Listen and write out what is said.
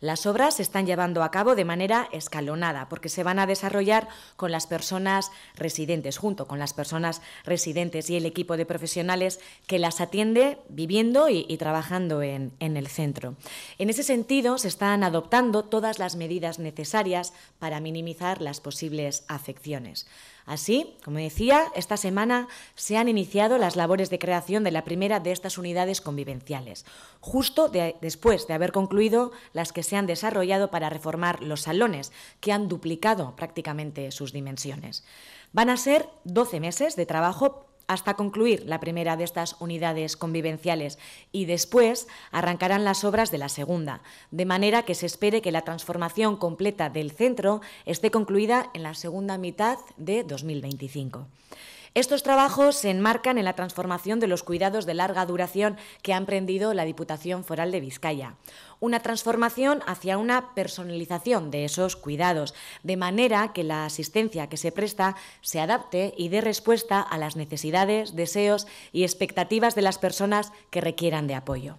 Las obras se están llevando a cabo de manera escalonada porque se van a desarrollar con las personas residentes, junto con las personas residentes y el equipo de profesionales que las atiende viviendo y, trabajando en, el centro. En ese sentido, se están adoptando todas las medidas necesarias para minimizar las posibles afecciones. Así, como decía, esta semana se han iniciado las labores de creación de la primera de estas unidades convivenciales, justo después de haber concluido las que se se han desarrollado para reformar los salones, que han duplicado prácticamente sus dimensiones. Van a ser 12 meses de trabajo hasta concluir la primera de estas unidades convivenciales y después arrancarán las obras de la segunda, de manera que se espere que la transformación completa del centro esté concluida en la segunda mitad de 2025. Estos trabajos se enmarcan en la transformación de los cuidados de larga duración que ha emprendido la Diputación Foral de Vizcaya. Una transformación hacia una personalización de esos cuidados, de manera que la asistencia que se presta se adapte y dé respuesta a las necesidades, deseos y expectativas de las personas que requieran de apoyo.